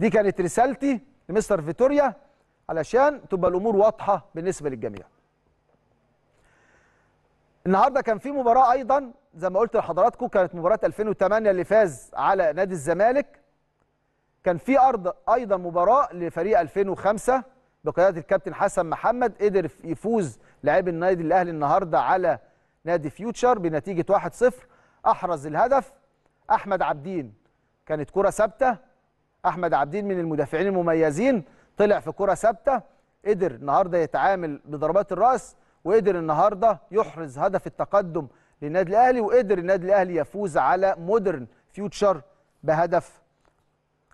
دي كانت رسالتي لمستر فيتوريا علشان تبقى الامور واضحه بالنسبه للجميع النهارده كان في مباراه ايضا زي ما قلت لحضراتكم كانت مباراه 2008 اللي فاز على نادي الزمالك كان في ارض ايضا مباراه لفريق 2005 بقياده الكابتن حسن محمد قدر يفوز لاعب النادي الاهلي النهارده على نادي فيوتشر بنتيجه 1-0 احرز الهدف احمد عبدين كانت كره ثابته احمد عبدين من المدافعين المميزين طلع في كره ثابته قدر النهارده يتعامل بضربات الراس وقدر النهارده يحرز هدف التقدم للنادي الاهلي وقدر النادي الاهلي يفوز على مودرن فيوتشر بهدف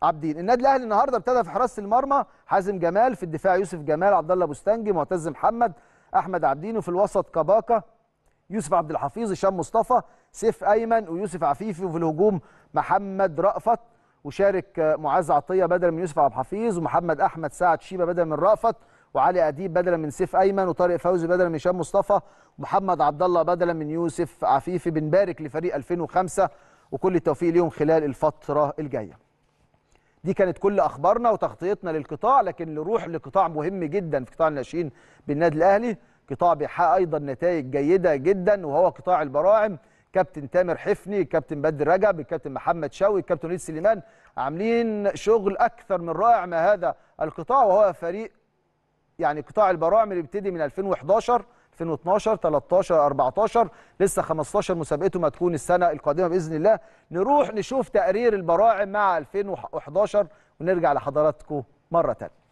عبدين النادي الاهلي النهارده ابتدى في حراسه المرمى حازم جمال في الدفاع يوسف جمال عبد الله بوستنجي معتز محمد احمد عبدين وفي الوسط كباكا يوسف عبد الحفيظ هشام مصطفى سيف ايمن ويوسف عفيفي وفي الهجوم محمد رأفت وشارك معاذ عطيه بدلا من يوسف عبد الحفيظ ومحمد احمد سعد شيبه بدلا من رأفت وعلي اديب بدلا من سيف ايمن وطارق فوزي بدلا من هشام مصطفى ومحمد عبد الله بدلا من يوسف عفيفي بنبارك لفريق 2005 وكل التوفيق ليهم خلال الفتره الجايه. دي كانت كل اخبارنا وتغطيتنا للقطاع لكن نروح لقطاع مهم جدا في قطاع الناشئين بالنادي الاهلي قطاع بيحقق ايضا نتائج جيده جدا وهو قطاع البراعم كابتن تامر حفني كابتن بدر رجب كابتن محمد شوقي كابتن وليد سليمان عاملين شغل اكثر من رائع مع هذا القطاع وهو فريق يعني قطاع البراعم اللي بيبتدي من 2011 2012 13 14 لسه 15 مسابقته ما تكون السنه القادمه باذن الله نروح نشوف تقرير البراعم مع 2011 ونرجع لحضراتكم مره ثانيه